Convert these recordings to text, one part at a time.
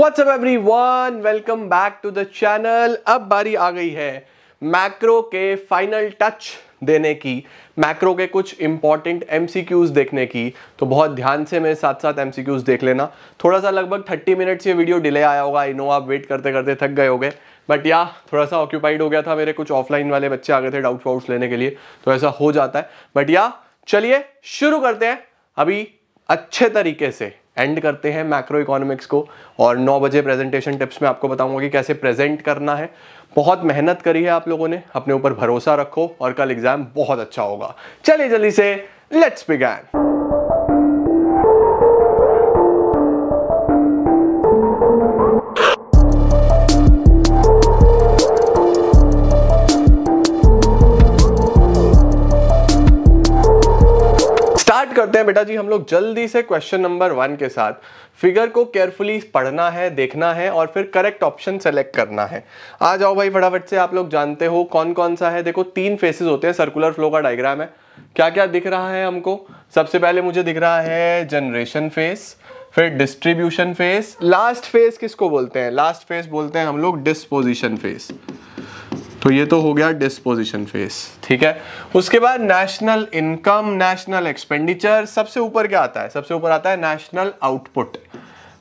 WhatsApp everyone welcome back to the channel अब बारी आ गई है मैक्रो के फाइनल टच देने की मैक्रो के कुछ इंपॉर्टेंट एम देखने की तो बहुत ध्यान से मेरे साथ साथ एम देख लेना थोड़ा सा लगभग 30 मिनट्स ये वीडियो डिले आया होगा आई नो आप वेट करते करते थक गए होगे बट या थोड़ा सा ऑक्यूपाइड हो गया था मेरे कुछ ऑफलाइन वाले बच्चे आ गए थे डाउट वाउट्स लेने के लिए तो ऐसा हो जाता है बट या चलिए शुरू करते हैं अभी अच्छे तरीके से एंड करते हैं मैक्रो इकोनॉमिक्स को और 9 बजे प्रेजेंटेशन टिप्स में आपको बताऊंगा कि कैसे प्रेजेंट करना है बहुत मेहनत करी है आप लोगों ने अपने ऊपर भरोसा रखो और कल एग्जाम बहुत अच्छा होगा चलिए जल्दी से लेट्स बिगैन स्टार्ट करते हैं बेटा जी हम लोग जल्दी से क्वेश्चन नंबर वन के साथ फिगर को केयरफुली पढ़ना है देखना है और फिर करेक्ट ऑप्शन सेलेक्ट करना है आ जाओ भाई फटाफट से आप लोग जानते हो कौन कौन सा है देखो तीन फेसेस होते हैं सर्कुलर फ्लो का डायग्राम है क्या क्या दिख रहा है हमको सबसे पहले मुझे दिख रहा है जनरेशन फेस फिर डिस्ट्रीब्यूशन फेस लास्ट फेस किसको बोलते हैं लास्ट फेस बोलते हैं हम लोग डिस्पोजिशन फेस तो ये तो हो गया डिस्पोजिशन फेस ठीक है उसके बाद नेशनल इनकम नेशनल एक्सपेंडिचर सबसे ऊपर क्या आता है सबसे ऊपर आता है नेशनल आउटपुट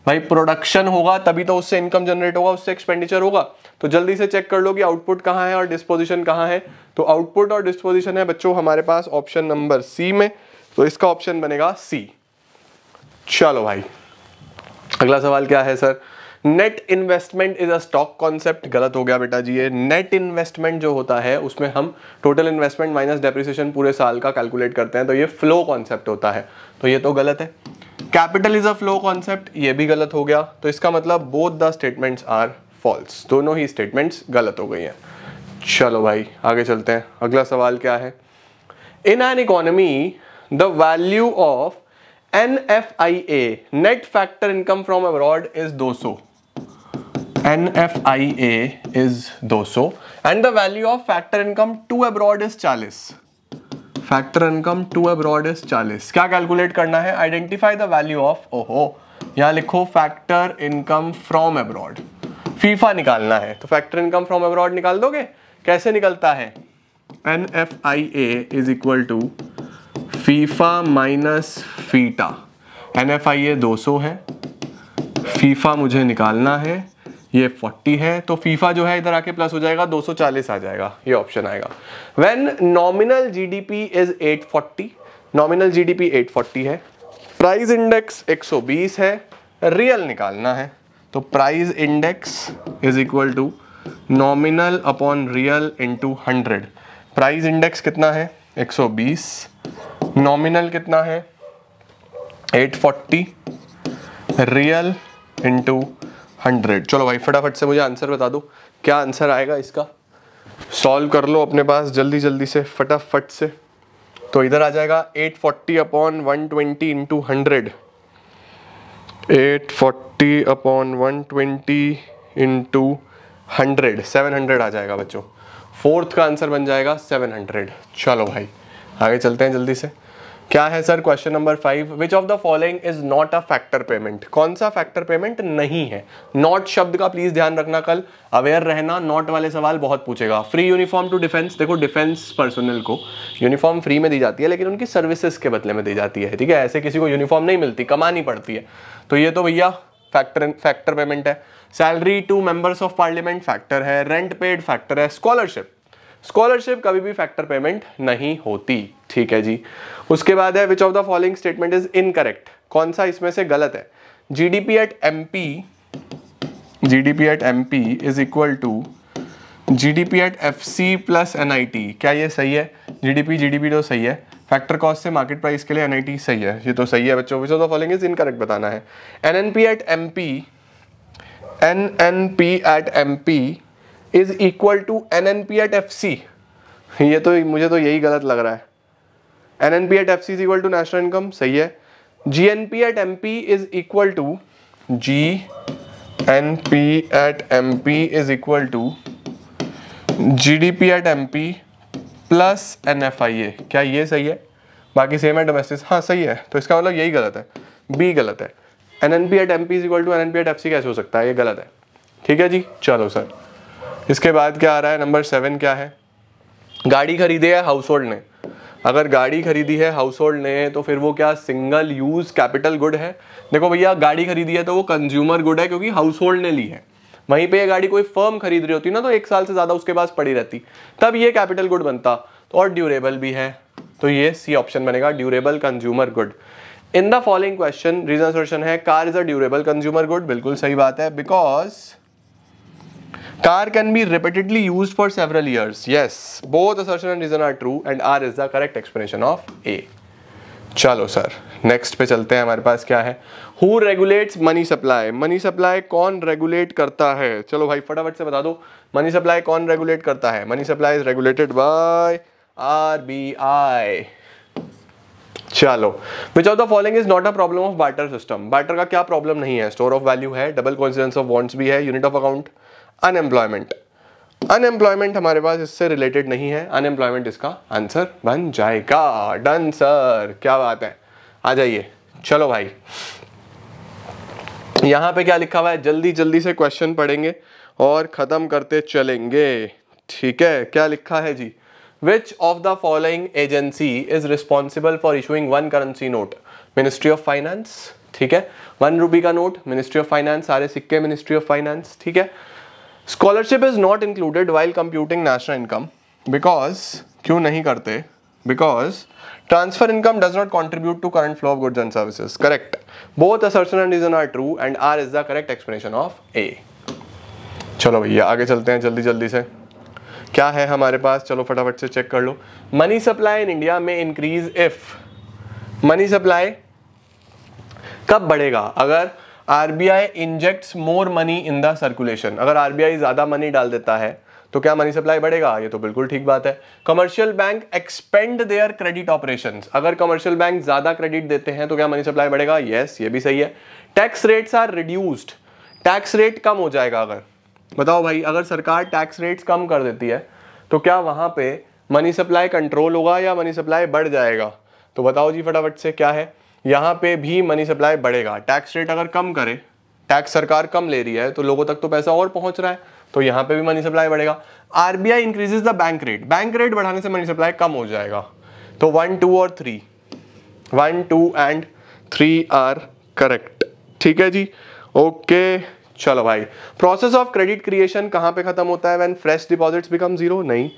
भाई प्रोडक्शन होगा तभी तो उससे इनकम जनरेट होगा उससे एक्सपेंडिचर होगा तो जल्दी से चेक कर लो कि आउटपुट कहाँ है और डिस्पोजिशन कहाँ है तो आउटपुट और डिस्पोजिशन है बच्चों हमारे पास ऑप्शन नंबर सी में तो इसका ऑप्शन बनेगा सी चलो भाई अगला सवाल क्या है sir net investment is a stock concept गलत हो गया बेटा जी ये नेट इन्वेस्टमेंट जो होता है उसमें हम टोटल इन्वेस्टमेंट माइनस डेप्रिसिएशन पूरे साल का कैलकुलेट करते हैं तो ये फ्लो कॉन्सेप्ट होता है तो ये तो गलत है capital is a flow concept ये भी गलत हो गया तो इसका मतलब both the statements are false दोनों ही स्टेटमेंट्स गलत हो गई हैं चलो भाई आगे चलते हैं अगला सवाल क्या है in an economy the value of N F I A net factor income from abroad is 200 N F I A is दो सो and the value of factor income to abroad is चालीस factor income to abroad is चालीस क्या calculate करना है identify the value of ओहो यहां लिखो factor income from abroad FIFA निकालना है तो फैक्टर इनकम फ्रॉम अब्रॉड निकाल दोगे कैसे निकलता है N F I A is equal to FIFA minus FITA N F I A दो है फीफा मुझे निकालना है ये 40 है तो फीफा जो है इधर आके प्लस हो जाएगा 240 आ जाएगा ये ऑप्शन आएगा when nominal GDP is 840 nominal GDP 840 है प्राइस इंडेक्स 120 है रियल निकालना है तो price index is equal to nominal upon real into hundred price index कितना है 120 नॉमिनल कितना है 840 रियल इंटू हंड्रेड चलो भाई फटाफट से मुझे आंसर बता दो क्या आंसर आएगा इसका सॉल्व कर लो अपने पास जल्दी जल्दी से फटाफट से तो इधर आ जाएगा 840 forty upon one twenty into hundred eight forty upon one twenty into hundred seven hundred आ जाएगा बच्चों फोर्थ का आंसर बन जाएगा सेवन हंड्रेड चलो भाई आगे चलते हैं जल्दी से क्या है sir question number five which of the following is not a factor payment कौन सा फैक्टर पेमेंट नहीं है नॉट शब्द का प्लीज ध्यान रखना कल अवेयर रहना नॉट वाले सवाल बहुत पूछेगा फ्री यूनिफॉर्म टू डिफेंस देखो डिफेंस पर्सनल को यूनिफॉर्म फ्री में दी जाती है लेकिन उनकी सर्विसेज के बदले में दी जाती है ठीक है ऐसे किसी को यूनिफॉर्म नहीं मिलती कमानी पड़ती है तो ये तो भैया फैक्टर फैक्टर पेमेंट है salary to members of parliament factor है रेंट पेड फैक्टर है स्कॉलरशिप स्कॉलरशिप कभी भी फैक्टर पेमेंट नहीं होती ठीक है जी उसके बाद है which of the following statement is incorrect कौन सा इसमें से गलत है GDP at MP GDP at MP is equal to GDP at FC plus NIT क्या ये सही है जीडीपी जीडीपी तो सही है फैक्टर कॉस्ट से मार्केट प्राइस के लिए एनआईटी सही है ये तो सही है बच्चों which of the following is incorrect बताना है NNP at MP N N P at M P is equal to N N P at F C ये तो मुझे तो यही गलत लग रहा है N N P at F C is equal to national income सही है G N P at M P is equal to G N P at M P is equal to ji D P at M P plus N F I A क्या ये सही है बाकी same है domestic हाँ सही है तो इसका मतलब यही गलत है बी गलत है N N P at M P is equal to N N P at F C कैसे हो सकता है ये गलत है ठीक है जी चलो सर इसके बाद क्या आ रहा है नंबर सेवन क्या है गाड़ी खरीदी है हाउस होल्ड ने अगर गाड़ी खरीदी है हाउस होल्ड ने तो फिर वो क्या सिंगल यूज़ कैपिटल गुड है देखो भैया गाड़ी खरीदी है तो वो कंज्यूमर गुड है क्योंकि हाउस होल्ड ने ली है वहीं पे ये गाड़ी कोई फर्म खरीद रही होती ना तो एक साल से ज़्यादा उसके पास पड़ी रहती तब ये कैपिटल गुड बनता तो और ड्यूरेबल भी है तो ये सी ऑप्शन बनेगा durable consumer good in the following question reason solution है car is a durable consumer good बिल्कुल सही बात है because car can be repeatedly used for several years yes both assertion R the true and R is the correct explanation of A ચાલો sir next pay ચલતે હે ہمارے پاس کیا ہے who regulates money supply money supply કોણ regulate करता है चलो भाई फटाफट से बता दो मनी सप्लाई કોણ रेगुलेट करता है money supply is regulated by RBI ચાલો which of the following is not a problem of barter system barter કા ક્યા પ્રોબ્લેમ નહીં હે સ્ટોર ઓફ વેલ્યુ હે ડબલ કોન્સિડન્સ ઓફ વોન્ટસ ભી હે unit of account unemployment unemployment हमारे पास इससे रिलेटेड नहीं है अनएम्प्लॉयमेंट इसका आंसर बन जाएगा डन सर क्या बात है आ जाइए चलो भाई यहां पे क्या लिखा हुआ है जल्दी जल्दी से क्वेश्चन पढ़ेंगे और ख़त्म करते चलेंगे ठीक है क्या लिखा है जी which of the following agency is responsible for issuing one currency note ministry of finance ठीक है वन रूपी का नोट मिनिस्ट्री ऑफ फाइनेंस सारे सिक्के मिनिस्ट्री ऑफ फाइनेंस ठीक है scholarship is not included while computing national income because क्यों नहीं करते because transfer income does not contribute to current flow of goods and services correct both assertion and reason are true and R is the correct explanation of A चलो भैया आगे चलते हैं जल्दी जल्दी से क्या है हमारे पास चलो फटाफट से चेक कर लो मनी सप्लाई इन इंडिया में इंक्रीज इफ मनी सप्लाई कब बढ़ेगा अगर RBI injects more money in the circulation अगर आरबीआई ज़्यादा मनी डाल देता है तो क्या मनी सप्लाई बढ़ेगा ये तो बिल्कुल ठीक बात है commercial bank expand their credit operation अगर कमर्शियल बैंक ज़्यादा क्रेडिट देते हैं तो क्या मनी सप्लाई बढ़ेगा येस yes, ये भी सही है tax rates are reduced tax rate कम हो जाएगा अगर बताओ भाई अगर सरकार टैक्स रेट्स कम कर देती है तो क्या वहां पे मनी सप्लाई कंट्रोल होगा या मनी सप्लाई बढ़ जाएगा तो बताओ जी फटाफट से क्या है यहाँ पे भी मनी सप्लाई बढ़ेगा टैक्स रेट अगर कम करे टैक्स सरकार कम ले रही है तो लोगों तक तो पैसा और पहुंच रहा है तो यहाँ पे भी मनी सप्लाई बढ़ेगा RBI increases the bank rate bank rate बढ़ाने से मनी सप्लाई कम हो जाएगा तो वन टू और three one two and three are correct ठीक है जी ओके चलो भाई प्रोसेस ऑफ क्रेडिट क्रिएशन कहाँ पे खत्म होता है when fresh deposits become zero नहीं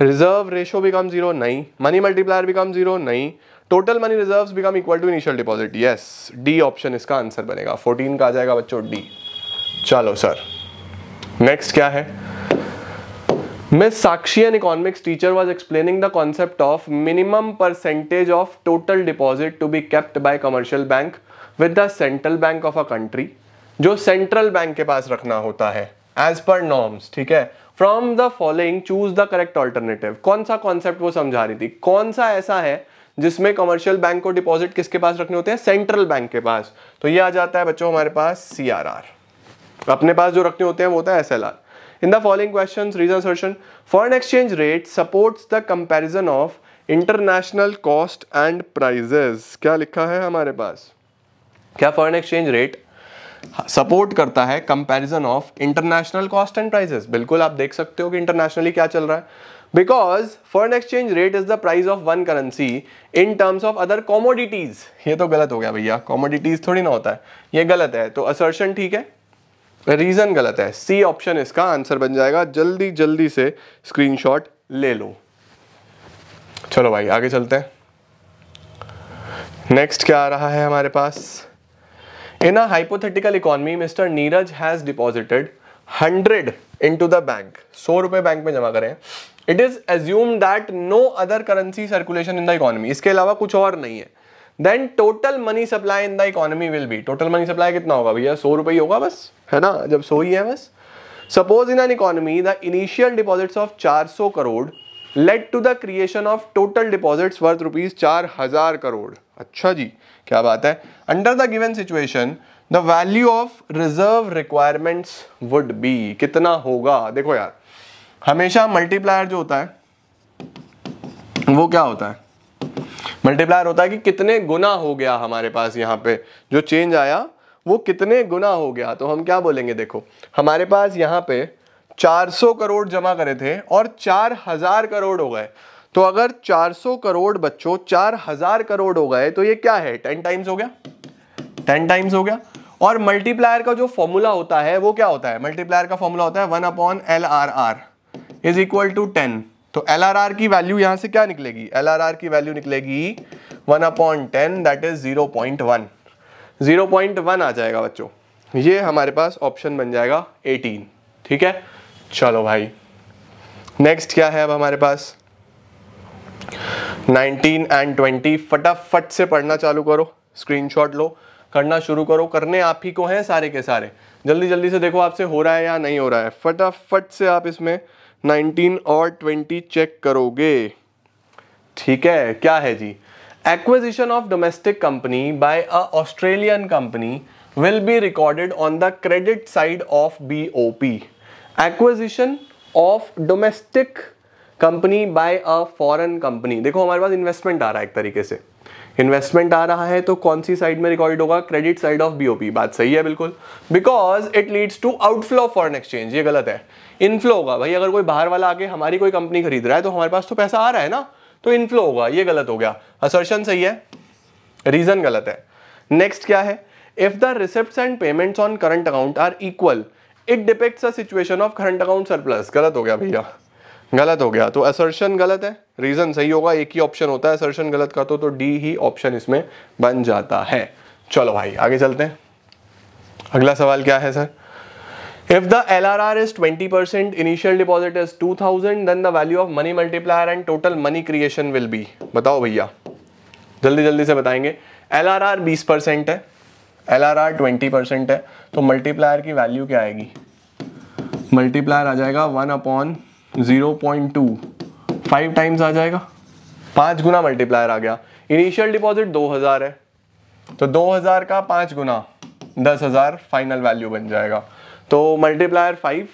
रिजर्व रेशो बिकम जीरो नहीं मनी मल्टीप्लायर बिकम जीरो नहीं total money reserve become equal to initial deposit yes D option इसका आंसर बनेगा 14 का आ जाएगा बच्चों डी चलो सर नेक्स्ट क्या है miss Sakshi an economics teacher was explaining the concept of minimum percentage of total deposit to be kept by commercial bank with the central bank of a country जो central bank के पास रखना होता है as per norms ठीक है from the following choose the correct alternative कौन सा कॉन्सेप्ट वो समझा रही थी कौन सा ऐसा है जिसमें कमर्शियल बैंक को डिपॉजिट किसके पास रखने होते हैं सेंट्रल बैंक के पास तो ये आ जाता है बच्चों हमारे पास सी आर आर अपने पास जो रखने होते हैं वो होता है S L R in the following question reason assertion foreign exchange rate support the comparison of international cost and prices क्या लिखा है हमारे पास क्या फॉरन एक्सचेंज रेट सपोर्ट करता है comparison of international cost and prices बिल्कुल आप देख सकते हो कि इंटरनेशनली क्या चल रहा है because foreign exchange rate is the price of one currency in terms of other commodities ये तो गलत हो गया भैया कॉमोडिटीज थोड़ी ना होता है ये गलत है तो असर्शन ठीक है रीजन गलत है सी ऑप्शन इसका आंसर बन जाएगा जल्दी जल्दी से स्क्रीन ले लो चलो भाई आगे चलते हैं नेक्स्ट क्या आ रहा है हमारे पास In a hypothetical economy, Mr. Neeraj has deposited 100 into the bank. 100 रुपए बैंक में जमा करें it is assume that no other currency circulation in the economy इसके अलावा कुछ और नहीं है then total money supply in the economy will be total money supply कितना होगा भैया सौ रुपये ही होगा बस है ना जब सो ही है बस suppose in an economy the initial deposits of 400 crore lead to the creation of total deposits worth rupees चार हजार करोड़ अच्छा जी क्या बात है under the given situation the value of reserve requirements would be कितना होगा देखो यार हमेशा मल्टीप्लायर जो होता है वो क्या होता है मल्टीप्लायर होता है कि कितने गुना हो गया हमारे पास यहाँ पे जो चेंज आया वो कितने गुना हो गया तो हम क्या बोलेंगे देखो हमारे पास यहाँ पे 400 करोड़ जमा करे थे और 4000 करोड़ हो गए तो अगर 400 करोड़ बच्चों 4000 करोड़ हो गए तो ये क्या है 10 टाइम्स हो गया 10 टाइम्स हो गया और मल्टीप्लायर का जो फॉर्मूला होता है वो क्या होता है मल्टीप्लायर का फॉर्मूला होता है one upon L R R is equal to ten तो एल आर आर की वैल्यू यहां से क्या निकलेगी एल आर आर की वैल्यू निकलेगी one upon ten that is zero point one zero point one आ जाएगा बच्चों ये हमारे पास ऑप्शन बन जाएगा एटीन ठीक है चलो भाई नेक्स्ट क्या है अब हमारे पास 19 एंड 20 फटाफट से पढ़ना चालू करो स्क्रीनशॉट लो करना शुरू करो करने आप ही को हैं सारे के सारे जल्दी जल्दी से देखो आपसे हो रहा है या नहीं हो रहा है फटाफट से आप इसमें 19 और 20 चेक करोगे ठीक है क्या है जी acquisition of domestic company by a Australian company will be recorded on the credit side of BOP. Acquisition of domestic company by a foreign company देखो हमारे पास इन्वेस्टमेंट आ रहा है एक तरीके से इन्वेस्टमेंट आ रहा है तो कौन सी साइड में रिकॉर्ड होगा क्रेडिट साइड ऑफ बीओपी बात सही है बिल्कुल because it leads to outflow of foreign exchange ये गलत है इनफ्लो होगा भाई अगर कोई बाहर वाला आके हमारी कोई कंपनी खरीद रहा है तो हमारे पास तो पैसा आ रहा है ना तो इनफ्लो होगा ये गलत हो गया असर्शन सही है रीजन गलत है नेक्स्ट क्या है if the receipt and payments on current account are equal it depicts a situation of current account surplus गलत हो गया भैया गलत हो गया तो असर्शन गलत है रीज़न सही होगा एक ही ऑप्शन होता है असर्शन गलत का तो, तो डी ही ऑप्शन इसमें बन जाता है चलो भाई आगे चलते हैं अगला सवाल क्या है sir R is twenty percent initial initial is two thousand then the value of money multiplier and total money creation will be बताओ भैया जल्दी जल्दी से बताएंगे एल आर आर बीस परसेंट है L R R twenty percent है तो मल्टीप्लायर की वैल्यू क्या आएगी मल्टीप्लायर आ जाएगा one upon zero point two five times आ जाएगा पांच गुना मल्टीप्लायर आ गया इनिशियल डिपॉजिट दो हज़ार है तो दो हज़ार का पांच गुना दस हज़ार फाइनल वैल्यू बन जाएगा तो मल्टीप्लायर फाइव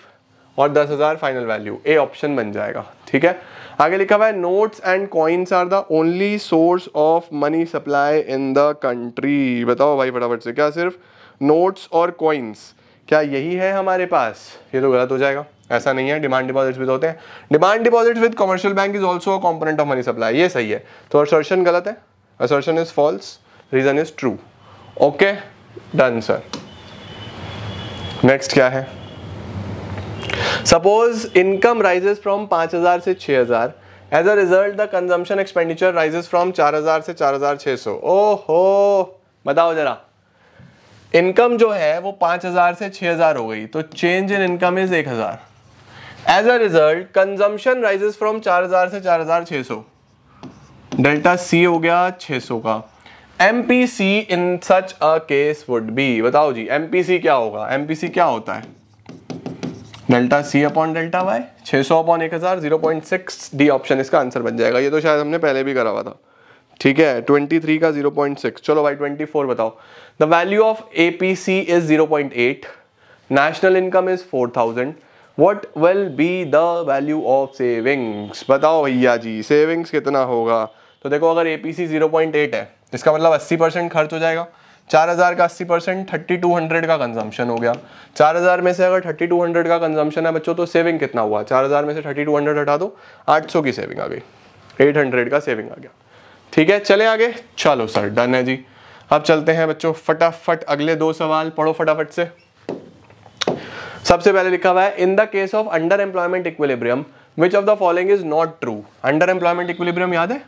और दस हज़ार फाइनल वैल्यू ए ऑप्शन बन जाएगा ठीक है आगे लिखा हुआ है notes and coins are the only source of money supply in the country बताओ भाई फटाफट से क्या सिर्फ नोट्स और कॉइन्स क्या यही है हमारे पास ये तो गलत हो जाएगा ऐसा नहीं है डिमांड डिपॉजिट्स विद होते हैं demand deposits with commercial bank is also component of money supply ये सही है तो असर्शन गलत है assertion is false reason is true okay done sir next क्या है सपोज इनकम राइजेस फ्रॉम 5000 से 6000 as a result the consumption expenditure rises from 4000 से 4600 ओहो बताओ जरा इनकम जो है वो पांच हज़ार से छः हज़ार हो गई तो चेंज इन इनकम इज़ एक हज़ार as a result consumption rises from चार हज़ार से चार हज़ार छ सौ डेल्टा सी हो गया छः सौ का M P C in such a case would be बताओ जी एम पी सी क्या होगा एम पी सी क्या होता है delta C upon delta Y छः सौ अपॉन एक हज़ार zero point six D option इसका आंसर बन जाएगा ये तो शायद हमने पहले भी करा हुआ था ठीक है 23 का 0.6 चलो भाई 24 बताओ the value of A P C is zero point eight national income is four thousand what will be the value of savings बताओ भैया जी सेविंग्स कितना होगा तो देखो अगर A P C zero point eight है इसका मतलब 80 परसेंट खर्च हो जाएगा 4000 का 80 परसेंट थर्टी का कंजम्पशन हो गया 4000 में से अगर 3200 का कंजम्पशन है बच्चों तो सेविंग कितना हुआ 4000 में से 3200 हटा दो 800 की सेविंग आ गई 800 का सेविंग आ गया ठीक है चले आगे चलो सर डन है जी अब चलते हैं बच्चों फटाफट अगले दो सवाल पढ़ो फटाफट से सबसे पहले लिखा हुआ है in the case of under employment equilibrium which of the following is not true under employment equilibrium याद है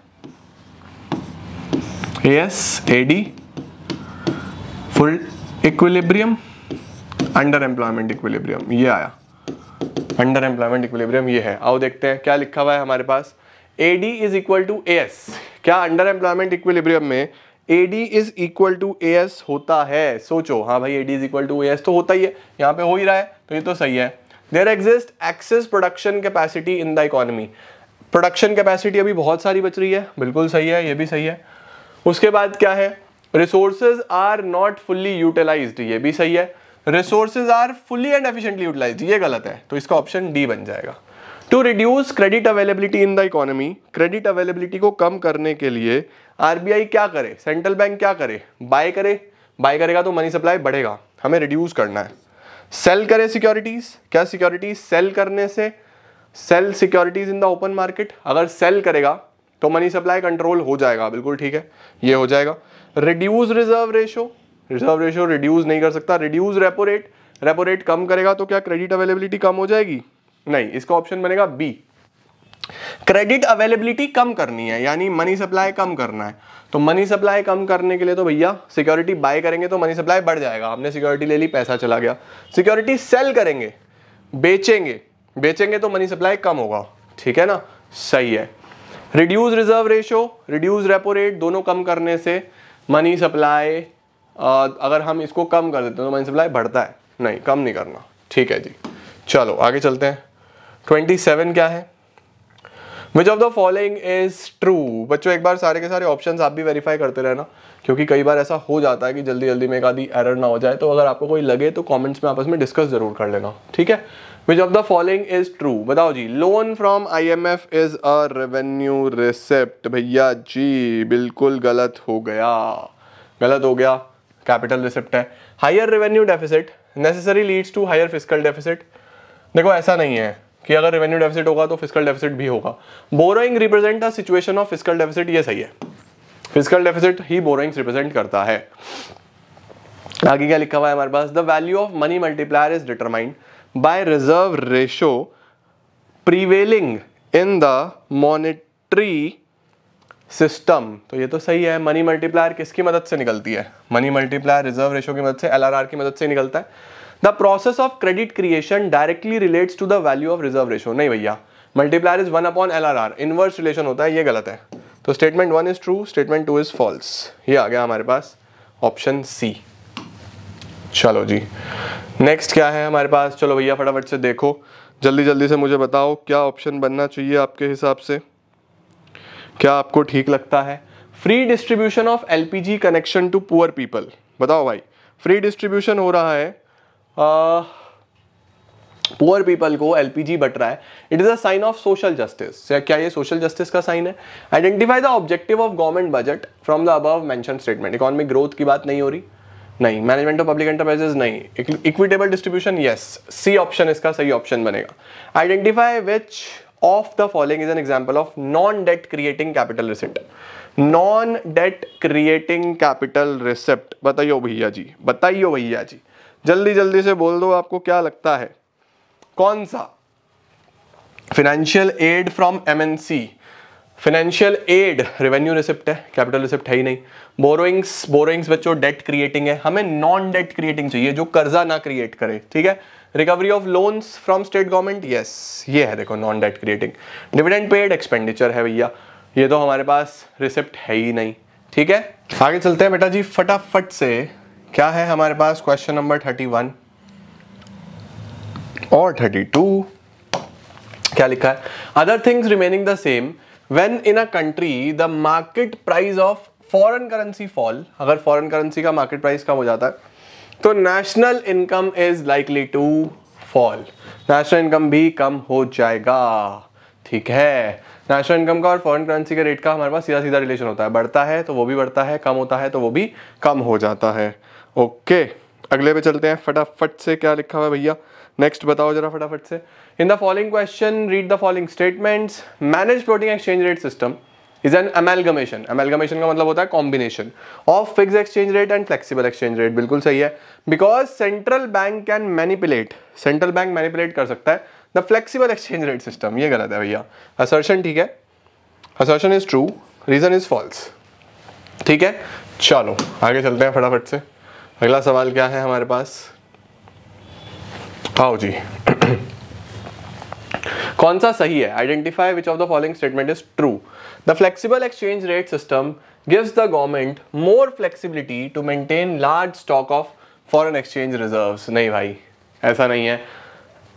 S AD full equilibrium under employment equilibrium ये आया अंडर एम्प्लॉयमेंट इक्विलिब्रियम ये है आओ देखते हैं क्या लिखा हुआ है हमारे पास A D is equal to A S क्या अंडर एम्प्लॉयमेंट इक्विलिब्रियम में A D is equal to A S होता है सोचो हाँ भाई A D is equal to A S तो होता ही है यहाँ पे हो ही रहा है तो ये तो सही है there exist excess production capacity in the economy production capacity अभी बहुत सारी बच रही है बिल्कुल सही है ये भी सही है उसके बाद क्या है resources are not fully utilize ये भी सही है resources are fully and efficiently utilize ये गलत है तो इसका ऑप्शन डी बन जाएगा to reduce credit availability in the economy credit availability को कम करने के लिए आरबीआई क्या करे सेंट्रल बैंक क्या करे बाय करे बाय करेगा तो मनी सप्लाई बढ़ेगा हमें रिड्यूस करना है सेल करे सिक्योरिटीज़ क्या सिक्योरिटीज सेल करने से sale securities in the open market अगर सेल करेगा तो मनी सप्लाई कंट्रोल हो जाएगा बिल्कुल ठीक है ये हो जाएगा reduce reserve ratio reserve ratio reduce नहीं कर सकता reduce repo rate repo rate कम करेगा तो क्या क्रेडिट अवेलेबिलिटी कम हो जाएगी नहीं इसका ऑप्शन बनेगा बी क्रेडिट अवेलेबिलिटी कम करनी है यानी मनी सप्लाई कम करना है तो मनी सप्लाई कम करने के लिए तो भैया सिक्योरिटी बाय करेंगे तो मनी सप्लाई बढ़ जाएगा हमने सिक्योरिटी ले ली पैसा चला गया सिक्योरिटी सेल करेंगे बेचेंगे बेचेंगे तो मनी सप्लाई कम होगा ठीक है ना सही है reduce reserve ratio reduce repo rate दोनों कम करने से मनी सप्लाई अगर हम इसको कम कर देते हैं तो मनी सप्लाई बढ़ता है नहीं कम नहीं करना ठीक है जी चलो आगे चलते हैं ट्वेंटी सेवन क्या है which of the following is true बच्चों एक बार सारे के सारे ऑप्शन आप भी वेरीफाई करते रहना क्योंकि कई बार ऐसा हो जाता है कि जल्दी जल्दी में एक आधी एरर ना हो जाए तो अगर आपको कोई लगे तो कॉमेंट्स में आपस में डिस्कस जरूर कर लेना ठीक है which of the following is true बताओ जी loan from I M F is a revenue receipt भैया जी बिल्कुल गलत हो गया गलत हो गया कैपिटल रिसिप्ट है higher revenue deficit necessary leads to higher physical deficit देखो ऐसा नहीं है कि अगर रेवेन्यू डेफिसिट होगा तो फिजिकल डेफिसिट भी होगा borrowing represent situation of physical deficit ये सही है फिजिकल डेफिसिट ही बोरोइंग रिप्रेजेंट करता है आगे क्या लिखा हुआ है हमारे पास the value of money multiplier is determined by reserve ratio prevailing in the monetary system तो ये तो सही है मनी मल्टीप्लायर किसकी मदद से निकलती है मनी मल्टीप्लायर रिजर्व रेशो की मदद से एलआरआर की मदद से निकलता है the process of credit creation directly relates to the value of reserve ratio नहीं भैया multiplier is one upon L R R inverse relation होता है ये गलत है तो statement one is true statement two is false ये आ गया हमारे पास ऑप्शन सी चलो जी नेक्स्ट क्या है हमारे पास चलो भैया फटाफट से देखो जल्दी जल्दी से मुझे बताओ क्या ऑप्शन बनना चाहिए आपके हिसाब से क्या आपको ठीक लगता है free distribution of LPG connection to poor people बताओ भाई फ्री डिस्ट्रीब्यूशन हो रहा है पुअर uh, पीपल को एलपीजी बट रहा है it is a sign of social justice क्या ये सोशल जस्टिस का साइन है identify the objective of government budget from the above mention statement economic growth की बात नहीं हो रही नहीं मैनेजमेंट ऑफ पब्लिक एंटरप्राइजेस नहीं equitable distribution yes C option इसका सही ऑप्शन बनेगा identify which of the following is an example of non debt creating capital receipt non debt creating capital receipt बताइयो भैया जी बताइयो भैया जी जल्दी जल्दी से बोल दो आपको क्या लगता है कौन सा financial aid from MNC financial aid revenue receipt है कैपिटल रिसिप्ट है ही नहीं बोरोइंग्स बोरोइंग्स बच्चों डेट क्रिएटिंग है हमें नॉन डेट क्रिएटिंग चाहिए जो कर्जा ना क्रिएट करे ठीक है recovery of loans from state government yes ये है देखो non debt creating dividend paid expenditure है भैया ये तो हमारे पास रिसिप्ट है ही नहीं ठीक है आगे चलते हैं बेटा जी फटाफट से क्या है हमारे पास क्वेश्चन नंबर थर्टी वन और थर्टी टू क्या लिखा है other things remaining the same when in a country the market price of foreign currency fall अगर फॉरेन करेंसी का मार्केट प्राइस कम हो जाता है तो national income is likely to fall national income भी कम हो जाएगा ठीक है नेशनल इनकम का और फॉरेन करेंसी के रेट का हमारे पास सीधा सीधा रिलेशन होता है बढ़ता है तो वो भी बढ़ता है कम होता है तो वो भी कम हो जाता है ओके अगले पे चलते हैं फटाफट से क्या लिखा हुआ है भैया नेक्स्ट बताओ जरा फटाफट से in the following question read the following statements manage floating exchange rate system is an amalgamation amalgamation का मतलब होता है combination of fix exchange rate and flexible exchange rate बिल्कुल सही है because central bank can manipulate central bank manipulate कर सकता है the flexible exchange rate system ये गलत है भैया असर्शन ठीक है assertion is true reason is false ठीक है चलो आगे चलते हैं फटाफट से अगला सवाल क्या है हमारे पास आओ जी कौन सा सही है identify which of the following statement is true the flexible exchange rate system gives the government more flexibility to maintain large stock of foreign exchange reserve नहीं भाई ऐसा नहीं है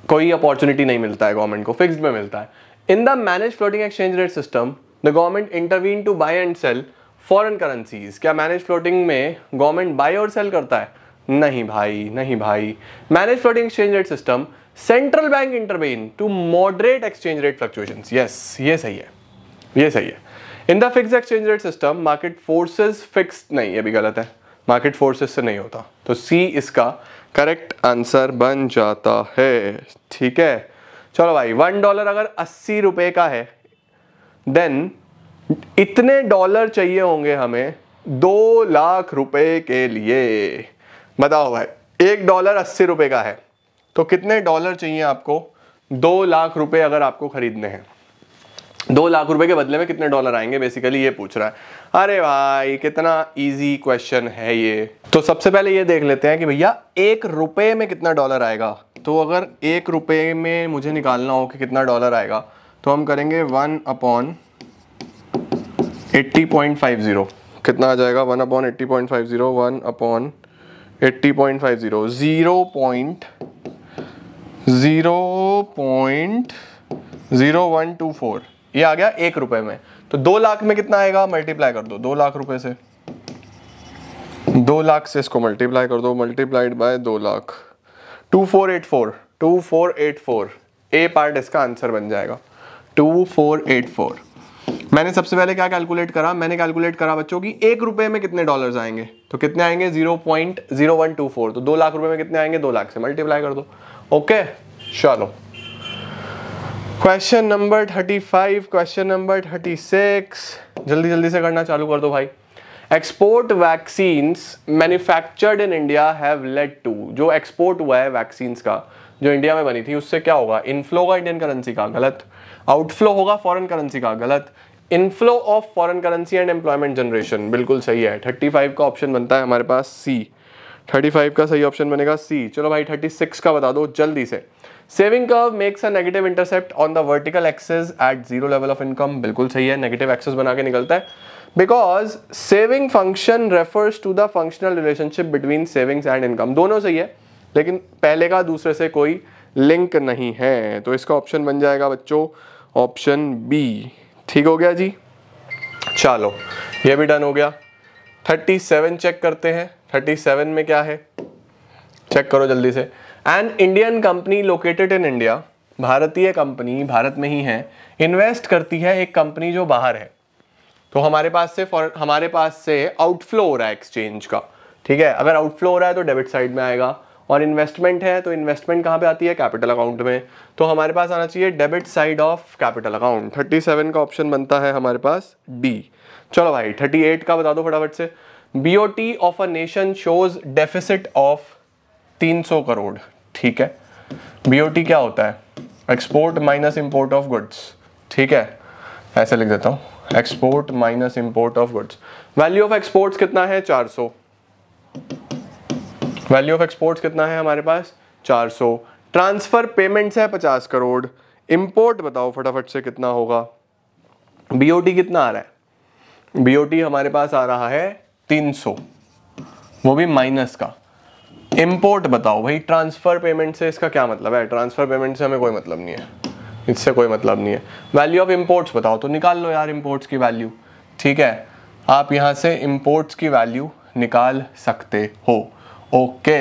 कोई अपॉर्चुनिटी नहीं मिलता है गवर्नमेंट को फिक्स्ड में मिलता है in the manage floating exchange rate system the government intervene to buy and sell foreign currencies क्या मैनेज फ्लोटिंग में गवर्नमेंट बाय और सेल करता है नहीं भाई नहीं भाई manage floating exchange rate system central bank intervene to moderate exchange rate fluctuation yes ये सही है ये सही है in the fix exchange rate system market forces fix नहीं ये भी गलत है मार्केट फोर्सेस से नहीं होता तो सी इसका करेक्ट आंसर बन जाता है ठीक है चलो भाई वन डॉलर अगर अस्सी रुपए का है देन इतने डॉलर चाहिए होंगे हमें दो लाख रुपए के लिए बताओ भाई एक डॉलर अस्सी रुपए का है तो कितने डॉलर चाहिए आपको दो लाख रुपए अगर आपको खरीदने हैं दो लाख रुपए के बदले में कितने डॉलर आएंगे बेसिकली ये पूछ रहा है अरे भाई कितना इजी क्वेश्चन है ये तो सबसे पहले ये देख लेते हैं कि भैया एक रुपए में कितना डॉलर आएगा तो अगर एक रुपए में मुझे निकालना हो कि कितना डॉलर आएगा तो हम करेंगे वन अपॉन 80.50 कितना आ जाएगा one upon eighty point five zero one upon eighty point five zero zero point zero point zero one two four ये आ गया एक रुपए में तो दो लाख में कितना आएगा मल्टीप्लाई कर दो दो लाख रुपए से दो लाख से इसको मल्टीप्लाई कर दो मल्टीप्लाइड बाय दो lakh two four eight four two four eight four A part इसका आंसर बन जाएगा टू फोर एट फोर मैंने सबसे पहले क्या कैलकुलेट करा मैंने कैलकुलेट करा बच्चों की एक रुपए में कितने डॉलर्स आएंगे तो कितने आएंगे zero point zero one two four तो दो लाख रुपए में कितने आएंगे दो लाख से मल्टीप्लाई कर दो ओके चलो question number thirty five question number thirty six जल्दी जल्दी से करना चालू कर दो भाई export vaccine manufactured in India have led to जो एक्सपोर्ट हुआ है वैक्सीन का जो इंडिया में बनी थी उससे क्या होगा इनफ्लो होगा इंडियन करेंसी का गलत आउटफ्लो होगा फॉरेन करेंसी का गलत inflow of foreign currency and employment generation बिल्कुल सही है 35 का ऑप्शन बनता है हमारे पास सी 35 का सही ऑप्शन बनेगा सी चलो भाई 36 का बता दो जल्दी से saving curve makes a negative intercept on the vertical axis at zero level of income बिल्कुल सही है नेगेटिव एक्सेस बना के निकलता है because saving function refers to the functional relationship between savings and income दोनों सही है लेकिन पहले का दूसरे से कोई लिंक नहीं है तो इसका ऑप्शन बन जाएगा बच्चों ऑप्शन बी ठीक हो गया जी चलो ये भी डन हो गया 37 चेक करते हैं 37 में क्या है चेक करो जल्दी से and Indian company located in India भारतीय कंपनी भारत में ही है इन्वेस्ट करती है एक कंपनी जो बाहर है तो हमारे पास से फॉर हमारे पास से आउटफ्लो हो रहा है एक्सचेंज का ठीक है अगर आउटफ्लो हो रहा है तो डेबिट साइड में आएगा और इन्वेस्टमेंट है तो इन्वेस्टमेंट कहाँ पे आती है कैपिटल अकाउंट में तो हमारे पास आना चाहिए debit side of capital account 37 का ऑप्शन बनता है हमारे पास डी चलो भाई 38 का बता दो फटाफट से B O T of a nation shows deficit of 300 crore ठीक है बी ओ टी क्या होता है export minus import of goods ठीक है ऐसे लिख देता हूँ export minus import of goods value of exports कितना है सौ वैल्यू ऑफ एक्सपोर्ट्स कितना है हमारे पास 400 ट्रांसफ़र पेमेंट्स है 50 करोड़ इम्पोर्ट बताओ फटाफट से कितना होगा बीओटी कितना आ रहा है बीओटी हमारे पास आ रहा है 300 वो भी माइनस का इम्पोर्ट बताओ भाई ट्रांसफ़र पेमेंट से इसका क्या मतलब है ट्रांसफ़र पेमेंट से हमें कोई मतलब नहीं है इससे कोई मतलब नहीं है वैल्यू ऑफ इम्पोर्ट्स बताओ तो निकाल लो यार इम्पोर्ट्स की वैल्यू ठीक है आप यहाँ से इम्पोर्ट्स की वैल्यू निकाल सकते हो ओके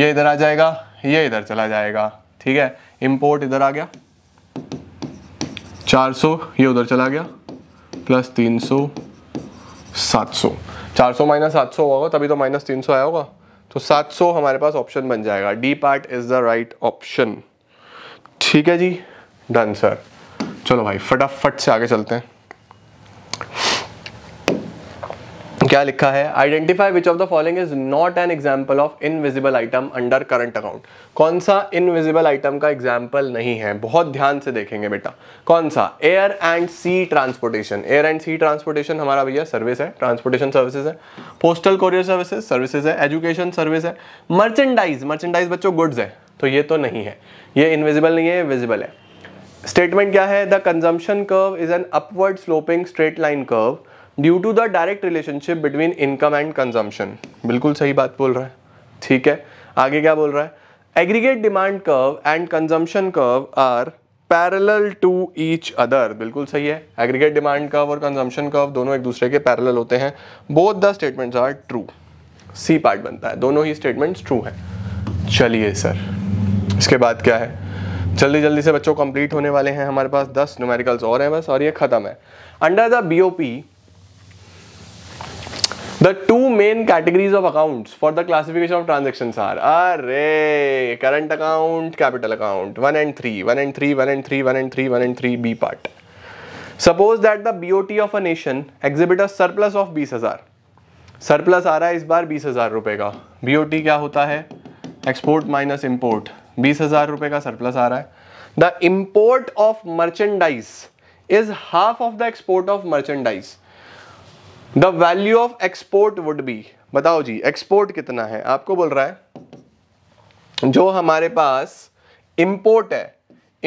ये इधर आ जाएगा ये इधर चला जाएगा ठीक है इम्पोर्ट इधर आ गया 400 ये उधर चला गया प्लस 300 चार 400 माइनस सात होगा तभी तो माइनस तीन आया होगा तो 700 हमारे पास ऑप्शन बन जाएगा D part is the right option ठीक है जी डन सर चलो भाई फटाफट से आगे चलते हैं क्या लिखा है identify which of the following is not an example of invisible item under current account कौन सा इनविजिबल आइटम का एग्जाम्पल नहीं है बहुत ध्यान से देखेंगे बेटा कौन सा air and sea transportation air and sea transportation हमारा भैया सर्विस है ट्रांसपोर्टेशन सर्विसेज है पोस्टल कोरियर सर्विसेज सर्विसेज है एजुकेशन सर्विस है मर्चेंडाइज मर्चेंडाइज बच्चों गुड्स है तो ये तो नहीं है ये इनविजिबल नहीं है विजिबल है स्टेटमेंट क्या है the consumption curve is an upward sloping straight line curve due to the direct relationship between income and consumption बिल्कुल सही बात बोल रहा है ठीक है आगे क्या बोल रहा है aggregate demand curve and consumption curve are parallel to each other बिल्कुल सही है एग्रीगेट डिमांड कर्व और कंजम्पशन कर्व दोनों एक दूसरे के पैरेलल होते हैं both the statements are true C part बनता है दोनों ही स्टेटमेंट्स ट्रू हैं चलिए सर इसके बाद क्या है जल्दी जल्दी से बच्चों कंप्लीट होने वाले हैं हमारे पास दस न्यूमेरिकल्स और हैं बस और ये ख़त्म है under the B O P The two main categories of accounts for the classification of transactions are array, current account, capital account, 1 and 3, 1 and 3, 1 and 3, 1 and 3, 1 and 3, B part. Suppose that the BOT of a nation exhibit a surplus of 20,000. Surplus आ रहा है इस बार बीस हज़ार रुपये का BOT क्या होता है एक्सपोर्ट माइनस इम्पोर्ट बीस हज़ार रुपये का सरप्लस आ रहा है the import of merchandise is half of the export of merchandise the value of export would be बताओ जी एक्सपोर्ट कितना है आपको बोल रहा है जो हमारे पास इम्पोर्ट है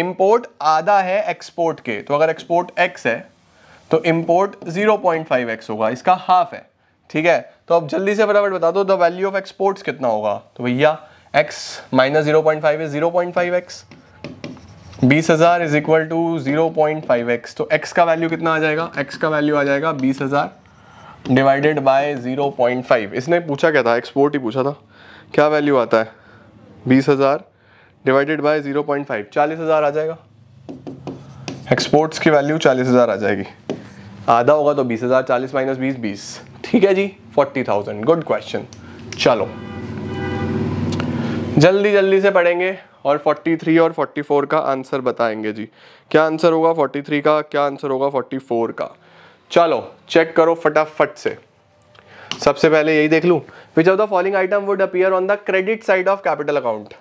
इंपोर्ट आधा है एक्सपोर्ट के तो अगर एक्सपोर्ट एक्स है तो इम्पोर्ट 0.5x होगा इसका हाफ है ठीक है तो अब जल्दी से बराबर बता दो द वैल्यू ऑफ एक्सपोर्ट्स कितना होगा तो भैया x minus zero point five is zero point five x बीस हज़ार is equal to zero point five x तो x का वैल्यू कितना आ जाएगा x का वैल्यू आ जाएगा बीस हज़ार डिवाइडेड बाय 0.5 इसने पूछा क्या था एक्सपोर्ट ही पूछा था क्या वैल्यू आता है बीस हज़ार डिवाइडेड बाय 0.5 चालीस हज़ार आ जाएगा एक्सपोर्ट्स की वैल्यू चालीस हज़ार आ जाएगी आधा होगा तो बीस हज़ार चालीस माइनस बीस बीस ठीक है जी फोर्टी थाउजेंड गुड क्वेश्चन चलो जल्दी जल्दी से पढ़ेंगे और 43 और 44 का आंसर बताएंगे जी क्या आंसर होगा 43 का क्या आंसर होगा 44 का चलो चेक करो फटाफट से सबसे पहले यही देख लू which of the following item would appear on the credit side of capital account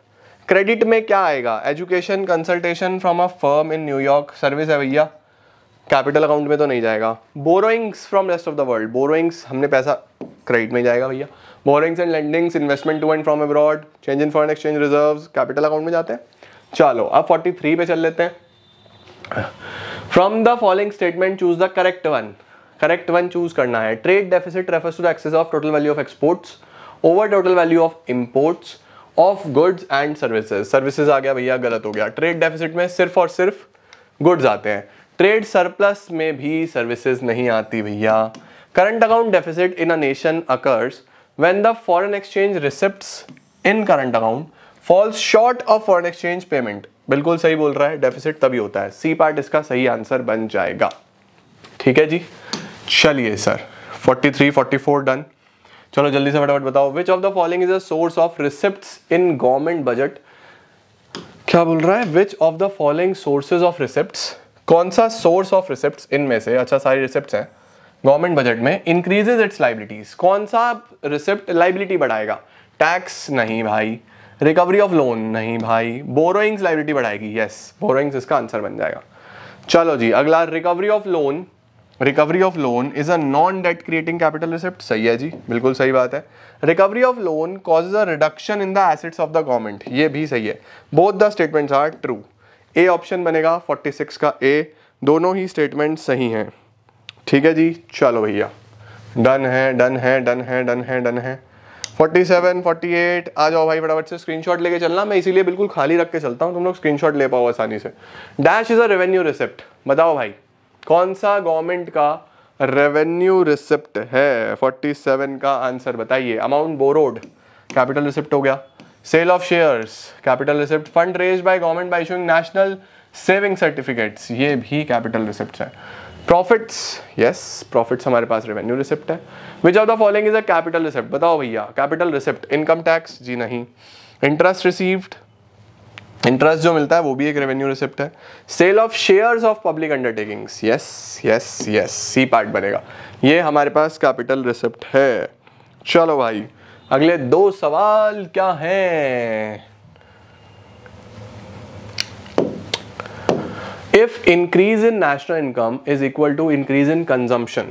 credit में क्या आएगा education consultation from a firm in New York service है भैया कैपिटल अकाउंट में तो नहीं जाएगा borrowings from rest of the world borrowings हमने पैसा क्रेडिट में जाएगा भैया borrowings and lendings investment to and from abroad change in foreign exchange reserve capital account में जाते हैं चलो अब 43 पे चल लेते हैं from the following statement choose the correct one correct one choose करना है trade deficit refers to the excess of total value of exports over total value of imports of goods and services services आ गया भैया गलत हो गया trade deficit में सिर्फ और सिर्फ गुड्स आते हैं ट्रेड सरप्लस में भी सर्विसेज नहीं आती भैया current account deficit in a nation occurs when the foreign exchange receipt in current account falls short of foreign exchange payment बिल्कुल सही बोल रहा है डेफिसिट तभी होता है सी पार्ट इसका सही आंसर बन जाएगा ठीक है जी चलिए सर 43, 44 डन चलो जल्दी से फटाफट बताओ which of the following is a source of receipt in government budget क्या बोल रहा है which of the following sources of receipt कौन सा सोर्स ऑफ रिसिप्ट इनमें से अच्छा सारी रिसिप्ट है गवर्नमेंट बजट में इंक्रीजेज इट्स लाइबिलिटीज कौन सा रिसिप्ट लाइबिलिटी बढ़ाएगा टैक्स नहीं भाई रिकवरी ऑफ लोन नहीं भाई बोरोइंग्स लाइबिलिटी बढ़ाएगी यस बोरोइंग्स इसका आंसर बन जाएगा चलो जी अगला recovery of loan recovery of loan is a non debt creating capital receipt सही है जी बिल्कुल सही बात है recovery of loan causes a reduction in the assets of the government ये भी सही है both the statements are true A option बनेगा 46 का ए दोनों ही स्टेटमेंट सही हैं ठीक है जी चलो भैया डन है डन है डन है डन है डन है फोर्टी सेवन फोर्टी एट आ जाओ भाई फटाफट से स्क्रीनशॉट लेके चलना मैं इसीलिए बिल्कुल खाली रख के चलता हूँ तुम लोग स्क्रीनशॉट ले पाओ आसानी से dash is a revenue receipt बताओ भाई कौन सा गवर्नमेंट का रेवेन्यू रिसिप्ट है फोर्टी सेवन का आंसर बताइए अमाउंट बोरोड कैपिटल रिसिप्ट हो गया sale of shares capital receipt fund raised by government by issuing national saving certificates ये भी कैपिटल रिसिप्ट है प्रॉफिट्स यस प्रॉफिट्स हमारे पास रेवेन्यू रिसिप्ट है which of the following is a capital receipt बताओ भैया कैपिटल रिसिप्ट इनकम टैक्स जी नहीं interest received interest जो मिलता है वो भी एक रेवेन्यू रिसिप्ट है sale of shares of public undertakings yes yes yes C part बनेगा ये हमारे पास कैपिटल रिसिप्ट है चलो भाई अगले दो सवाल क्या हैं if increase in national income is equal to increase in consumption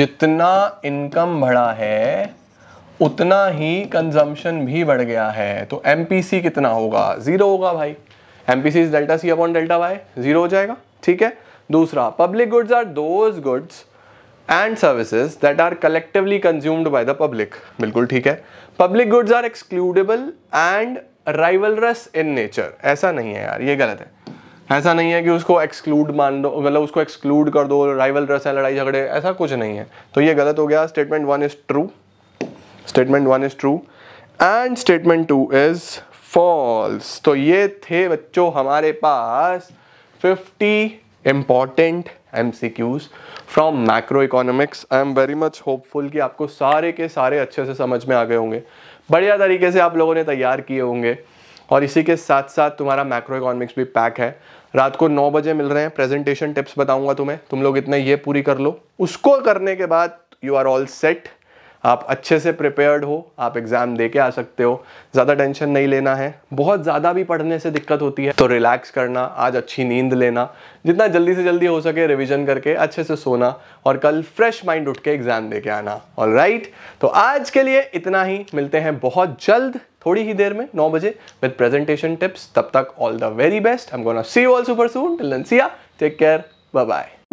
जितना इनकम बढ़ा है उतना ही कंजम्पशन भी बढ़ गया है तो एम कितना होगा ज़ीरो होगा भाई M P C delta C upon delta Y zero हो जाएगा ठीक है दूसरा public goods are those goods and services that are collectively consumed by the public बिल्कुल ठीक है public goods are excludable and rivalrous in nature ऐसा नहीं है यार ये गलत है ऐसा नहीं है कि उसको एक्सक्लूड मान दो मतलब उसको एक्सक्लूड कर दो राइवल रस है लड़ाई झगड़े ऐसा कुछ नहीं है तो ये गलत हो गया statement one is true statement one is true and statement two is false तो ये थे बच्चों हमारे पास 50 important M C Qs from macro economics I am very much hopeful कि आपको सारे के सारे अच्छे से समझ में आ गए होंगे बढ़िया तरीके से आप लोगों ने तैयार किए होंगे और इसी के साथ साथ तुम्हारा मैक्रो इकोनॉमिक्स भी पैक है रात को नौ बजे मिल रहे हैं प्रेजेंटेशन टिप्स बताऊंगा तुम्हें तुम लोग इतना ये पूरी कर लो उसको करने के बाद यू आर ऑल सेट आप अच्छे से प्रिपेयर्ड हो आप एग्ज़ाम दे के आ सकते हो ज़्यादा टेंशन नहीं लेना है बहुत ज़्यादा भी पढ़ने से दिक्कत होती है तो रिलैक्स करना आज अच्छी नींद लेना जितना जल्दी से जल्दी हो सके रिविजन करके अच्छे से सोना और कल फ्रेश माइंड उठ के एग्ज़ाम दे के आना ऑल right? तो आज के लिए इतना ही मिलते हैं बहुत जल्द थोड़ी ही देर में नौ बजे विद प्रेजेंटेशन टिप्स तब तक all the very best I am gonna see you all super soon till then see take care bye bye